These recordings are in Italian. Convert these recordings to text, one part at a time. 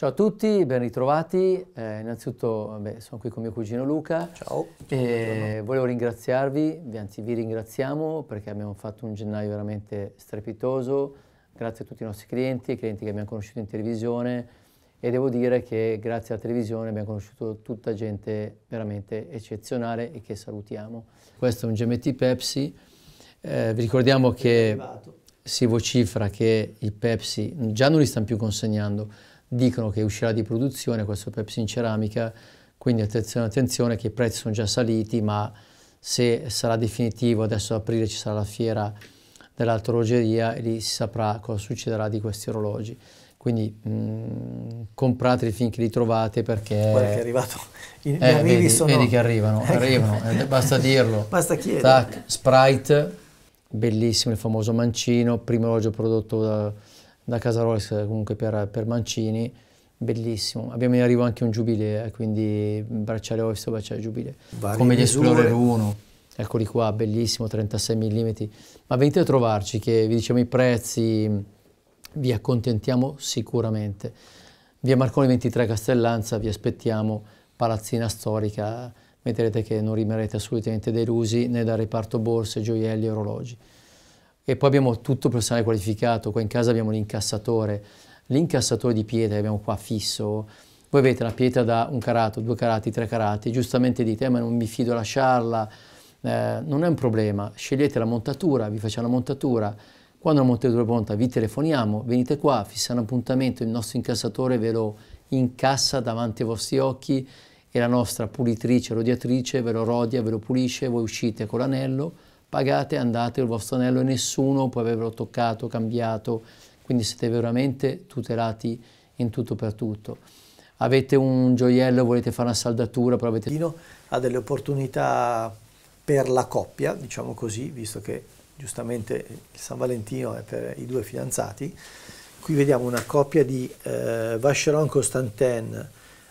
Ciao a tutti, ben ritrovati. Eh, innanzitutto beh, sono qui con mio cugino Luca. Ciao. E volevo ringraziarvi, anzi vi ringraziamo perché abbiamo fatto un gennaio veramente strepitoso. Grazie a tutti i nostri clienti, clienti che abbiamo conosciuto in televisione e devo dire che grazie alla televisione abbiamo conosciuto tutta gente veramente eccezionale e che salutiamo. Questo è un GMT Pepsi. Eh, vi ricordiamo che si vocifra che i Pepsi già non li stanno più consegnando dicono che uscirà di produzione questo Pepsi in ceramica, quindi attenzione, attenzione che i prezzi sono già saliti, ma se sarà definitivo, adesso ad aprile ci sarà la fiera dell'orologeria e lì si saprà cosa succederà di questi orologi. Quindi mh, mm, comprateli finché li trovate perché... Guarda che è arrivato, i eh, arrivi vedi, sono... Vedi che arrivano, arrivano, eh, basta dirlo. Basta chiedere. Tac, Sprite, bellissimo il famoso mancino, primo orologio prodotto da da casa Casarolis comunque per, per, Mancini, bellissimo. Abbiamo in arrivo anche un Jubilee, eh, quindi bracciale oisto, bracciale Jubilee, Varie Come gli Explorer 1, eccoli qua, bellissimo, 36 mm. Ma venite a trovarci che vi diciamo i prezzi, vi accontentiamo sicuramente. Via Marconi 23 Castellanza, vi aspettiamo, palazzina storica, vedrete che non rimarrete assolutamente delusi né dal reparto borse, gioielli e orologi. E poi abbiamo tutto il personale qualificato, qua in casa abbiamo l'incassatore, l'incassatore di pietre che abbiamo qua fisso, voi avete la pietra da un carato, due carati, tre carati, giustamente dite, eh, ma non mi fido a lasciarla, eh, non è un problema, scegliete la montatura, vi facciamo la montatura, quando la montatura è pronta vi telefoniamo, venite qua, fissate un appuntamento, il nostro incassatore ve lo incassa davanti ai vostri occhi e la nostra pulitrice, rodiatrice ve lo rodia, ve lo pulisce, voi uscite con l'anello, pagate, andate il vostro anello e nessuno può averlo toccato, cambiato, quindi siete veramente tutelati in tutto per tutto. Avete un gioiello, volete fare una saldatura, però avete... Ha delle opportunità per la coppia, diciamo così, visto che giustamente il San Valentino è per i due fidanzati. Qui vediamo una coppia di eh, Vacheron Constantin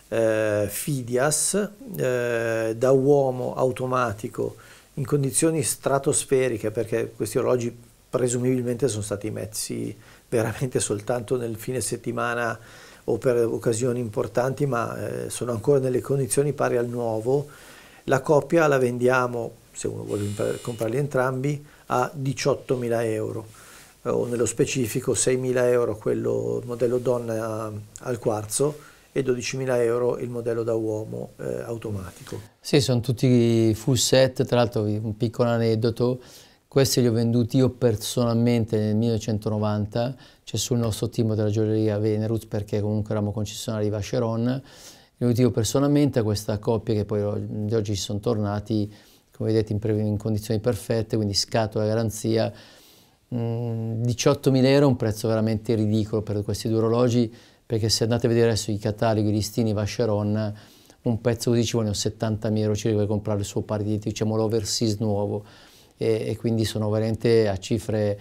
eh, Fidias, eh, da uomo automatico in condizioni stratosferiche perché questi orologi presumibilmente sono stati messi veramente soltanto nel fine settimana o per occasioni importanti, ma eh, sono ancora nelle condizioni pari al nuovo. La coppia la vendiamo, se uno vuole comprarli entrambi, a 18.000 euro, eh, o nello specifico 6.000 euro quello modello donna eh, al quarzo e 12.000 euro il modello da uomo eh, automatico. Sì, sono tutti full set, tra l'altro un piccolo aneddoto, questi li ho venduti io personalmente nel 1990, cioè sul nostro team della gioielleria Venerus perché comunque eravamo concessionari di Vacheron, li ho venduti io personalmente a questa coppia che poi di oggi ci sono tornati, come vedete, in, in condizioni perfette, quindi scatola garanzia, 18.000 mm, euro è un prezzo veramente ridicolo per questi due orologi, perché se andate a vedere adesso i cataloghi, i listini, Vacheron, un pezzo così ci vogliono 70.000 euro circa per comprare il suo par di, diciamo, l'overseas nuovo, e, e quindi sono veramente a cifre...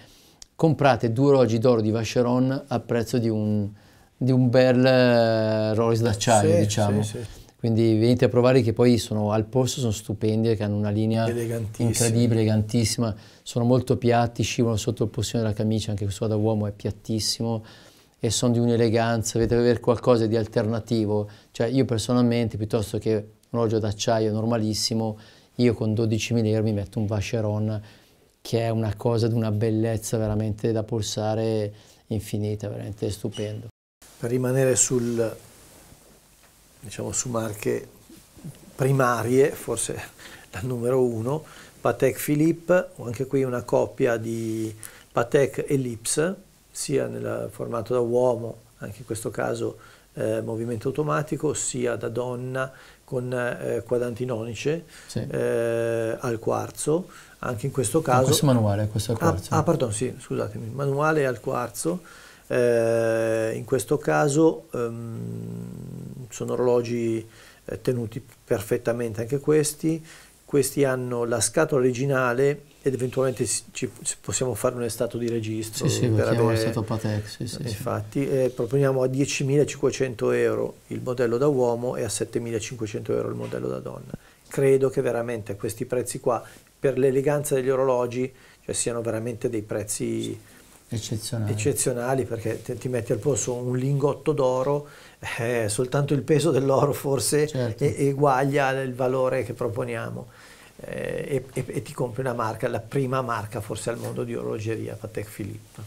Comprate due orologi d'oro di Vacheron a prezzo di un, di un bel eh, Rolls d'acciaio, sì, diciamo. Sì, sì. Quindi venite a provare che poi sono al posto, sono stupendi, che hanno una linea incredibile, elegantissima, sono molto piatti, scivolano sotto il possione della camicia, anche questo da uomo è piattissimo e sono di un'eleganza, deve avere qualcosa di alternativo. Cioè io personalmente, piuttosto che un orologio d'acciaio normalissimo, io con 12 mm mi metto un Vacheron che è una cosa di una bellezza veramente da pulsare infinita, veramente stupendo. Per rimanere sul, diciamo, su marche primarie, forse la numero uno, Patek Philippe, anche qui una coppia di Patek Ellipse, sia nel formato da uomo, anche in questo caso eh, movimento automatico, sia da donna con eh, quadranti nonice sì. eh, al quarzo, anche in questo ah, caso... In questo manuale, questo al ah, quarzo. Ah, ah pardon, sì, scusatemi, manuale al quarzo, eh, in questo caso ehm, sono orologi eh, tenuti perfettamente anche questi, questi hanno la scatola originale ed eventualmente ci, possiamo fare un estato di registro. Sì, sì, per avere... stato Patex. Sì, Infatti, Eh, proponiamo a 10.500 euro il modello da uomo e a 7.500 euro il modello da donna. Credo che veramente a questi prezzi qua, per l'eleganza degli orologi, cioè siano veramente dei prezzi eccezionali, eccezionali perché te, ti metti al polso un lingotto d'oro, eh, soltanto il peso dell'oro forse certo. eguaglia il valore che proponiamo eh, e, e, ti compri una marca, la prima marca forse al mondo di orologeria, Patek Philippe.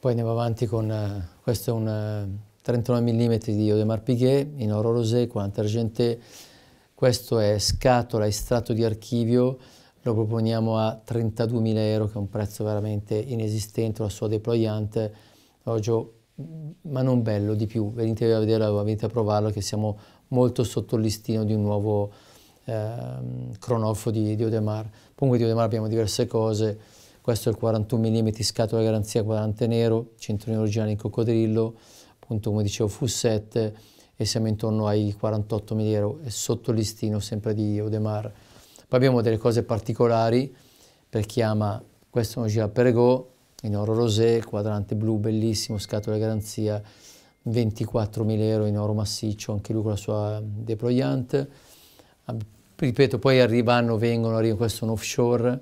Poi andiamo avanti con, eh, questo è un 39 eh, mm di Audemars Piguet in oro rosé, 40 argente. questo è scatola, estratto di archivio, lo proponiamo a 32.000 euro che è un prezzo veramente inesistente, la sua deployante, orologio ma non bello di più, venite a vederlo, venite a provarlo che siamo molto sotto il listino di un nuovo ehm, Cronolfo di, di Odemar. Comunque di Odemar abbiamo diverse cose, questo è il 41 mm scatola garanzia quadrante nero, cinturino originale in coccodrillo, appunto come dicevo fussette e siamo intorno ai 48 mm euro e sotto il listino sempre di Odemar. Poi abbiamo delle cose particolari per chi ama, questo è un gira Perego in oro rosé, quadrante blu bellissimo, scatola garanzia 24.000 euro in oro massiccio, anche lui con la sua ehm, deployante ripeto, poi arrivano, vengono, arriva questo è un offshore,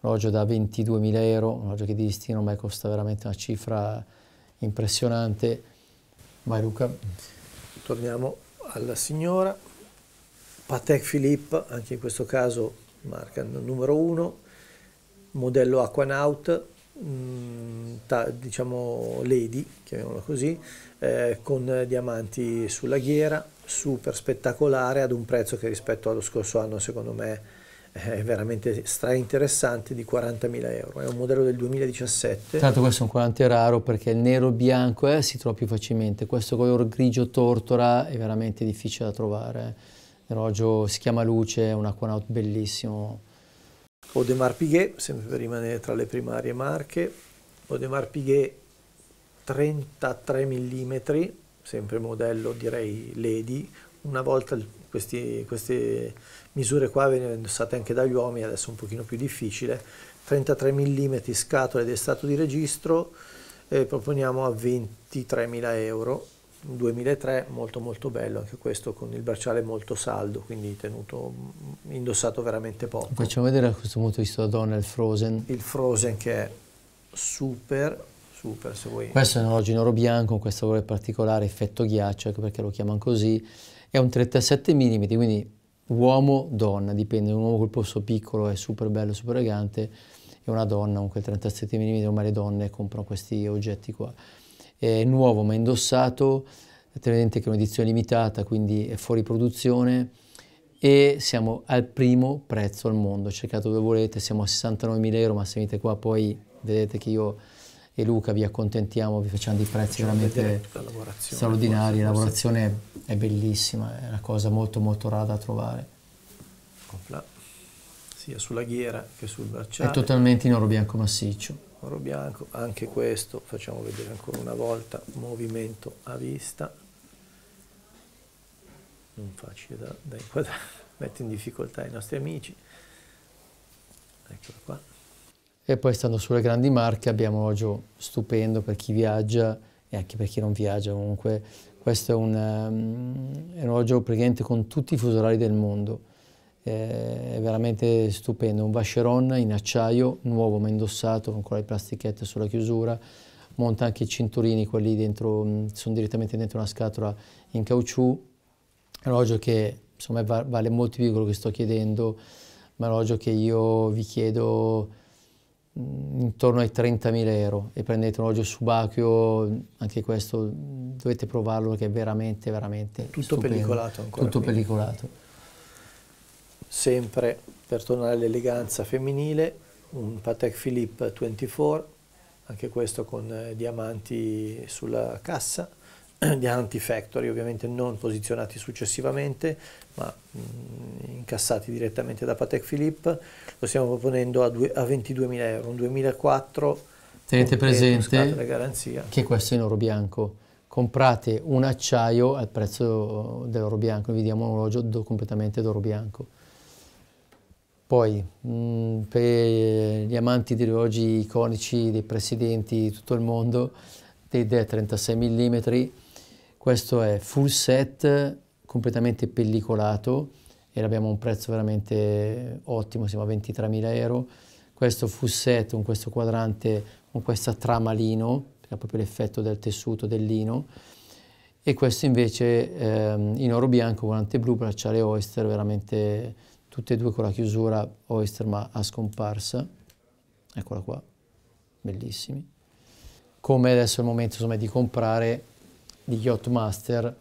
orologio da 22.000 euro, un orologio che di destino ormai costa veramente una cifra impressionante. Vai Luca. Torniamo alla signora, Patek Philippe, anche in questo caso marca numero uno, modello Aquanaut, mm, diciamo lady, chiamiamola così, eh, con diamanti sulla ghiera, super spettacolare ad un prezzo che rispetto allo scorso anno secondo me è veramente strainteressante di 40.000 euro, è un modello del 2017. Tanto questo è un quarante raro perché il nero bianco eh, si trova più facilmente, questo color grigio tortora è veramente difficile da trovare. L'orologio eh. si chiama Luce, è un Aquanaut bellissimo. Odemar Piguet, sempre per rimanere tra le primarie marche, Odemar Piguet 33 mm, sempre modello direi Lady, una volta questi, queste misure qua venivano indossate anche dagli uomini, adesso è un pochino più difficile, 33 mm scatole di stato di registro, eh, proponiamo a 23.000 euro, 2003 molto molto bello anche questo con il bracciale molto saldo quindi tenuto mm, indossato veramente poco facciamo vedere a questo punto visto da donna il Frozen il Frozen che è super Super, se vuoi. Questo è un orologio in oro bianco, con questo valore particolare, effetto ghiaccio, ecco perché lo chiamano così. È un 37 mm, quindi uomo-donna, dipende, un uomo col polso piccolo è super bello, super elegante, e una donna con quel 37 mm, ormai le donne comprano questi oggetti qua. È nuovo ma indossato, tenente che è un'edizione limitata, quindi è fuori produzione, e siamo al primo prezzo al mondo, cercate dove volete, siamo a 69.000 euro, ma se venite qua poi vedete che io e Luca vi accontentiamo, vi facciamo dei prezzi veramente lavorazione, straordinari, la lavorazione è bellissima, è una cosa molto molto rara da trovare. Compla. Sia sulla ghiera che sul bracciale. È totalmente in oro bianco massiccio. Oro bianco, anche questo facciamo vedere ancora una volta, movimento a vista, non facile da, da inquadrare, mette in difficoltà i nostri amici. Eccolo qua. E poi stando sulle grandi marche abbiamo un oh, stupendo per chi viaggia e anche per chi non viaggia comunque. Questo è un, um, è un alloggio praticamente con tutti i fusolari del mondo. è veramente stupendo, un Vacheron in acciaio nuovo ma indossato con ancora le plastichette sulla chiusura, monta anche i cinturini, quelli dentro, mm, sono direttamente dentro una scatola in caucciù, è un alloggio che insomma, vale molto più di quello che sto chiedendo, ma è un alloggio che io vi chiedo Mm, intorno ai 30.000 euro e prendete un orologio subacchio, anche questo dovete provarlo perché è veramente, veramente Tutto stupendo. pellicolato ancora. Tutto quindi. pellicolato. Sempre per tornare all'eleganza femminile, un Patek Philippe 24, anche questo con eh, diamanti sulla cassa, di Anti-Factory, ovviamente non posizionati successivamente, ma mh, mm, incassati direttamente da Patek Philippe, lo stiamo proponendo a, a 22.000 euro, un 2004. Tenete presente che questo è in oro bianco comprate un acciaio al prezzo dell'oro bianco, vi diamo un orologio do, completamente d'oro bianco. Poi mh, mm, per gli amanti di orologi iconici dei presidenti di tutto il mondo, dei 36 mm, questo è full set, completamente pellicolato e abbiamo un prezzo veramente ottimo, siamo a 23.000 euro. Questo full set con questo quadrante, con questa trama lino, che ha proprio l'effetto del tessuto del lino. E questo invece ehm, in oro bianco, con anteblu bracciale oyster, veramente tutte e due con la chiusura oyster ma a scomparsa. Eccola qua, bellissimi. Come adesso è il momento insomma, di comprare di Yachtmaster,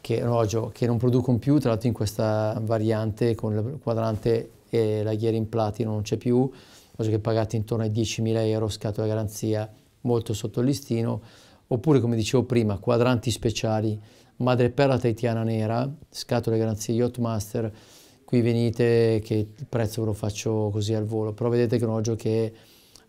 che orologio che non producono più, tra l'altro in questa variante con il quadrante e la ghiera in platino non c'è più, orologio che pagate intorno ai 10.000 euro, scatola garanzia molto sotto il listino, oppure come dicevo prima, quadranti speciali, madreperla taitiana nera, scatole garanzia Yacht Master, qui venite che il prezzo ve lo faccio così al volo, però vedete che è un orologio che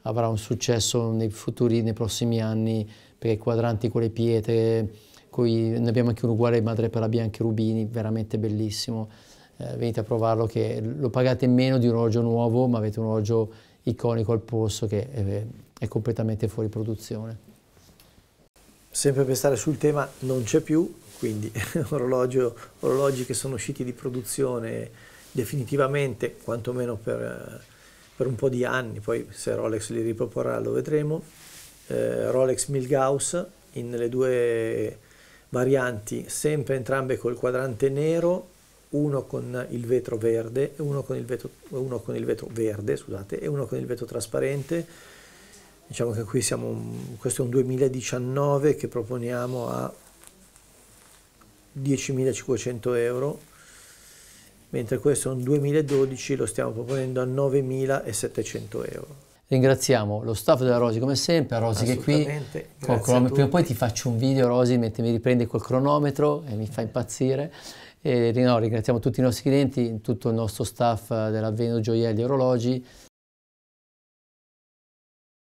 avrà un successo nei futuri, nei prossimi anni, perché i quadranti con le pietre, coi, ne abbiamo anche un uguale madre per la bianca rubini, veramente bellissimo. Eh, venite a provarlo che lo pagate meno di un orologio nuovo, ma avete un orologio iconico al polso che è, è completamente fuori produzione. Sempre per stare sul tema non c'è più, quindi orologio, orologi che sono usciti di produzione definitivamente, quantomeno per, eh, per un po' di anni, poi se Rolex li riproporrà lo vedremo eh, Rolex Milgauss in le due varianti, sempre entrambe col quadrante nero, uno con il vetro verde, uno con il vetro, uno con il vetro verde scusate, e uno con il vetro trasparente. Diciamo che qui siamo, questo è un 2019 che proponiamo a 10.500 euro, mentre questo è un 2012 lo stiamo proponendo a 9.700 euro. Ringraziamo lo staff della Rosi come sempre, Rosi che è qui. Col cronometro. Prima o poi ti faccio un video, Rosi, mentre mi riprende col cronometro e mi fa impazzire. E, no, ringraziamo tutti i nostri clienti, tutto il nostro staff eh, dell'Avveno Gioielli Orologi